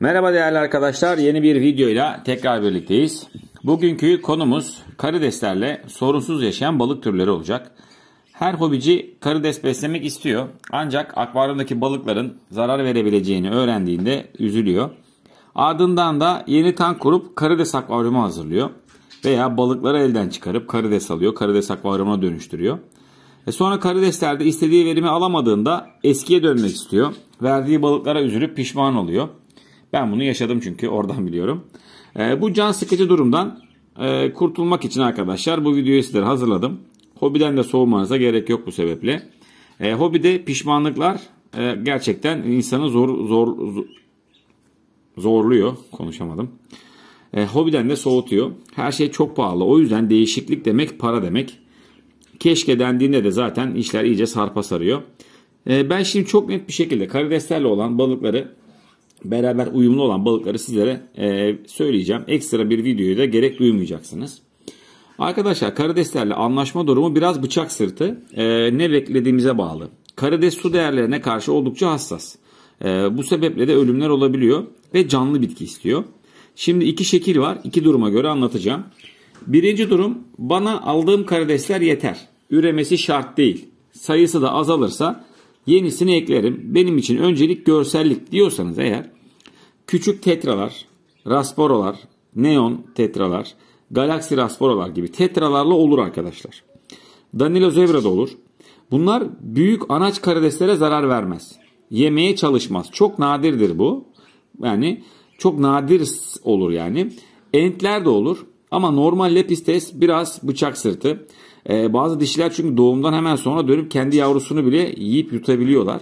Merhaba değerli arkadaşlar. Yeni bir videoyla tekrar birlikteyiz. Bugünkü konumuz karideslerle sorunsuz yaşayan balık türleri olacak. Her hobici karides beslemek istiyor. Ancak akvaryumdaki balıkların zarar verebileceğini öğrendiğinde üzülüyor. Ardından da yeni tank kurup karides akvaryumu hazırlıyor. Veya balıkları elden çıkarıp karides alıyor. Karides akvaryumuna dönüştürüyor. E sonra karideslerde istediği verimi alamadığında eskiye dönmek istiyor. Verdiği balıklara üzülüp pişman oluyor. Ben bunu yaşadım çünkü oradan biliyorum. E, bu can sıkıcı durumdan e, kurtulmak için arkadaşlar bu videoyu sizlere hazırladım. Hobiden de soğumanıza gerek yok bu sebeple. E, hobide pişmanlıklar e, gerçekten insanı zor, zor, zorluyor. Konuşamadım. E, hobiden de soğutuyor. Her şey çok pahalı. O yüzden değişiklik demek para demek. Keşke dendiğinde de zaten işler iyice sarpa sarıyor. E, ben şimdi çok net bir şekilde karideslerle olan balıkları beraber uyumlu olan balıkları sizlere e, söyleyeceğim. Ekstra bir videoyu da gerek duymayacaksınız. Arkadaşlar karideslerle anlaşma durumu biraz bıçak sırtı. E, ne beklediğimize bağlı. Karides su değerlerine karşı oldukça hassas. E, bu sebeple de ölümler olabiliyor ve canlı bitki istiyor. Şimdi iki şekil var. İki duruma göre anlatacağım. Birinci durum bana aldığım karidesler yeter. Üremesi şart değil. Sayısı da azalırsa yenisini eklerim. Benim için öncelik görsellik diyorsanız eğer Küçük tetralar, rasporolar, neon tetralar, galaksi rasporolar gibi tetralarla olur arkadaşlar. Danilo Zebra da olur. Bunlar büyük anaç karideslere zarar vermez. Yemeye çalışmaz. Çok nadirdir bu. Yani çok nadir olur yani. Entler de olur. Ama normal lepistes biraz bıçak sırtı. Ee, bazı dişiler çünkü doğumdan hemen sonra dönüp kendi yavrusunu bile yiyip yutabiliyorlar.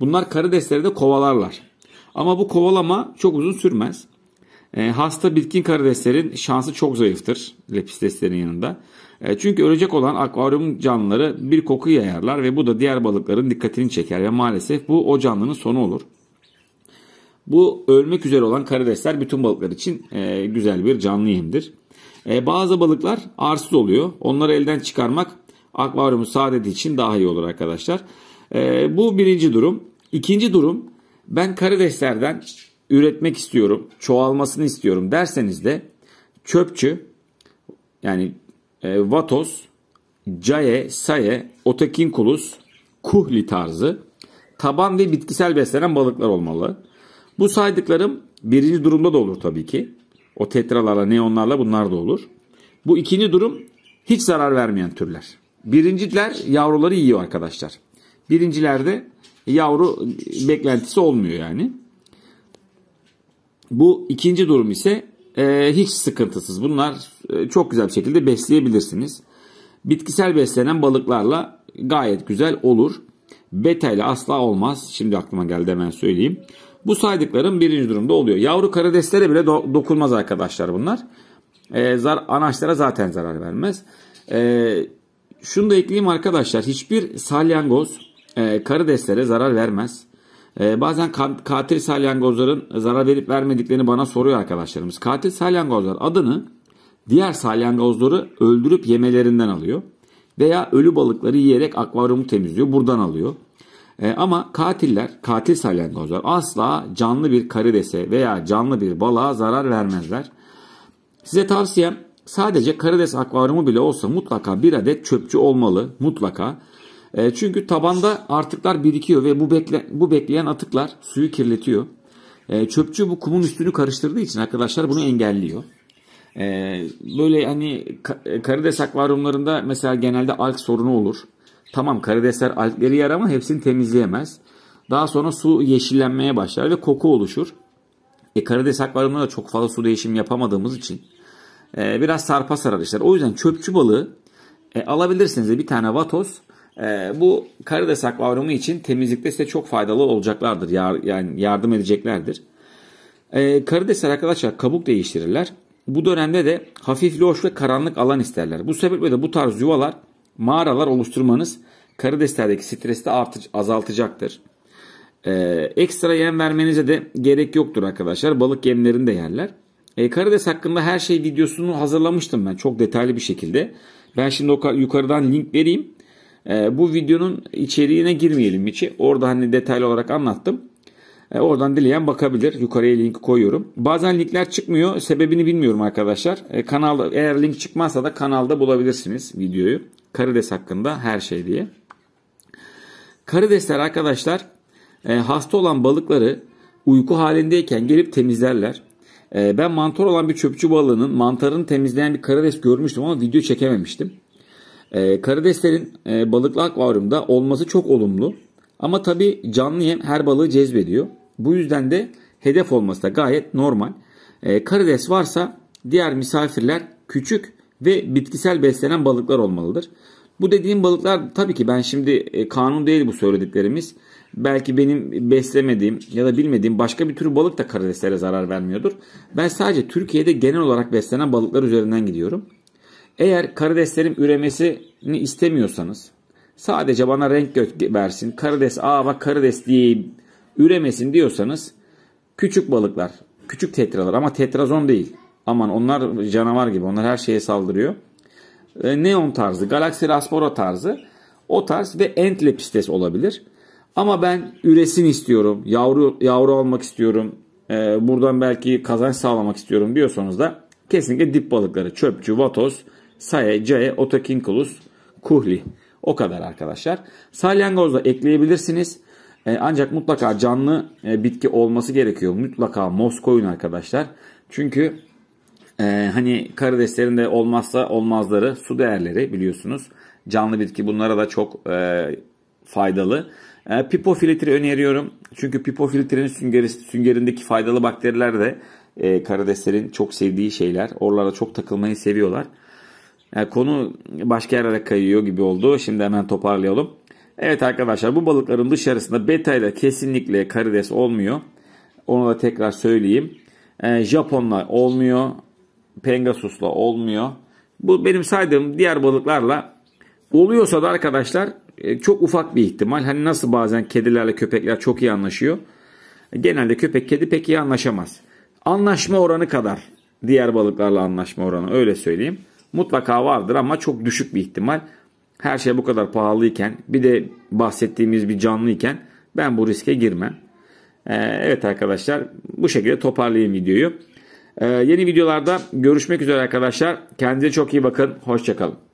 Bunlar karideslere de kovalarlar. Ama bu kovalama çok uzun sürmez. E, hasta bitkin karideslerin şansı çok zayıftır lepisteslerin yanında. E, çünkü ölecek olan akvaryum canlıları bir koku yayarlar ve bu da diğer balıkların dikkatini çeker ve maalesef bu o canlının sonu olur. Bu ölmek üzere olan karidesler bütün balıklar için e, güzel bir canlı yemdir. E, bazı balıklar arsız oluyor. Onları elden çıkarmak akvaryumu saadeti için daha iyi olur arkadaşlar. E, bu birinci durum. İkinci durum ben karideslerden üretmek istiyorum, çoğalmasını istiyorum derseniz de çöpçü yani e, Vatos, Caye, Saye, Otekin Kulus, Kuhli tarzı taban ve bitkisel beslenen balıklar olmalı. Bu saydıklarım birinci durumda da olur tabii ki. O tetralarla, neonlarla bunlar da olur. Bu ikinci durum hiç zarar vermeyen türler. Birinciler yavruları yiyor arkadaşlar. Birincilerde yavru beklentisi olmuyor yani. Bu ikinci durum ise e, hiç sıkıntısız. Bunlar e, çok güzel bir şekilde besleyebilirsiniz. Bitkisel beslenen balıklarla gayet güzel olur. Beta ile asla olmaz. Şimdi aklıma geldi hemen söyleyeyim. Bu saydıklarım birinci durumda oluyor. Yavru karideslere bile do- dokunmaz arkadaşlar bunlar. E, zar anaçlara zaten zarar vermez. E, şunu da ekleyeyim arkadaşlar. Hiçbir salyangoz ee, karideslere zarar vermez. Ee, bazen katil salyangozların zarar verip vermediklerini bana soruyor arkadaşlarımız. Katil salyangozlar adını diğer salyangozları öldürüp yemelerinden alıyor. Veya ölü balıkları yiyerek akvaryumu temizliyor. Buradan alıyor. Ee, ama katiller, katil salyangozlar asla canlı bir karidese veya canlı bir balığa zarar vermezler. Size tavsiyem sadece karides akvaryumu bile olsa mutlaka bir adet çöpçü olmalı. Mutlaka. E, çünkü tabanda artıklar birikiyor ve bu, bekle, bu bekleyen atıklar suyu kirletiyor. E, çöpçü bu kumun üstünü karıştırdığı için arkadaşlar bunu engelliyor. E, böyle hani e, karides akvaryumlarında mesela genelde alg sorunu olur. Tamam karidesler algleri yer ama hepsini temizleyemez. Daha sonra su yeşillenmeye başlar ve koku oluşur. E, karides akvaryumunda da çok fazla su değişimi yapamadığımız için e, biraz sarpa sarar işler. O yüzden çöpçü balığı e, alabilirsiniz de bir tane vatoz ee, bu karides akvaryumu için temizlikte size çok faydalı olacaklardır. Yar, yani yardım edeceklerdir. Ee, karidesler arkadaşlar kabuk değiştirirler. Bu dönemde de hafif loş ve karanlık alan isterler. Bu sebeple de bu tarz yuvalar, mağaralar oluşturmanız karideslerdeki stresi de artıc, azaltacaktır. Ee, ekstra yem vermenize de gerek yoktur arkadaşlar. Balık yemlerini de yerler. Ee, karides hakkında her şey videosunu hazırlamıştım ben çok detaylı bir şekilde. Ben şimdi o yukarıdan link vereyim. Ee, bu videonun içeriğine girmeyelim içi. Orada hani detaylı olarak anlattım. Ee, oradan dileyen bakabilir. Yukarıya linki koyuyorum. Bazen linkler çıkmıyor. Sebebini bilmiyorum arkadaşlar. E, kanalda eğer link çıkmazsa da kanalda bulabilirsiniz videoyu. Karides hakkında her şey diye. Karidesler arkadaşlar e, hasta olan balıkları uyku halindeyken gelip temizlerler. E, ben mantar olan bir çöpçü balığının mantarını temizleyen bir karides görmüştüm ama video çekememiştim. E, karideslerin e, balıklı akvaryumda olması çok olumlu. Ama tabi canlı yem her balığı cezbediyor. Bu yüzden de hedef olması da gayet normal. E, karides varsa diğer misafirler küçük ve bitkisel beslenen balıklar olmalıdır. Bu dediğim balıklar tabii ki ben şimdi e, kanun değil bu söylediklerimiz. Belki benim beslemediğim ya da bilmediğim başka bir tür balık da karideslere zarar vermiyordur. Ben sadece Türkiye'de genel olarak beslenen balıklar üzerinden gidiyorum. Eğer karideslerin üremesini istemiyorsanız sadece bana renk versin karides aa bak karides diyeyim üremesin diyorsanız küçük balıklar küçük tetralar ama tetrazon değil. Aman onlar canavar gibi onlar her şeye saldırıyor. E, neon tarzı galaksi raspora tarzı o tarz ve entlepistes olabilir. Ama ben üresin istiyorum yavru yavru almak istiyorum e, buradan belki kazanç sağlamak istiyorum diyorsanız da kesinlikle dip balıkları çöpçü vatos Saye, Caye, Otakinkulus, Kuhli. O kadar arkadaşlar. Salyangoz da ekleyebilirsiniz. E, ancak mutlaka canlı e, bitki olması gerekiyor. Mutlaka mos koyun arkadaşlar. Çünkü e, hani karideslerin de olmazsa olmazları su değerleri biliyorsunuz. Canlı bitki bunlara da çok faydalı. E, pipo filtre öneriyorum. Çünkü pipo filtrenin süngerindeki faydalı bakteriler de karideslerin çok sevdiği şeyler. Oralara çok takılmayı seviyorlar. Yani e, konu başka yerlere kayıyor gibi oldu. Şimdi hemen toparlayalım. Evet arkadaşlar bu balıkların dışarısında beta ile kesinlikle karides olmuyor. Onu da tekrar söyleyeyim. E, Japonla olmuyor. Pengasus'la olmuyor. Bu benim saydığım diğer balıklarla oluyorsa da arkadaşlar e, çok ufak bir ihtimal. Hani nasıl bazen kedilerle köpekler çok iyi anlaşıyor. Genelde köpek kedi pek iyi anlaşamaz. Anlaşma oranı kadar diğer balıklarla anlaşma oranı öyle söyleyeyim mutlaka vardır ama çok düşük bir ihtimal. Her şey bu kadar pahalıyken bir de bahsettiğimiz bir canlıyken ben bu riske girmem. Ee, evet arkadaşlar bu şekilde toparlayayım videoyu. Ee, yeni videolarda görüşmek üzere arkadaşlar. Kendinize çok iyi bakın. Hoşçakalın.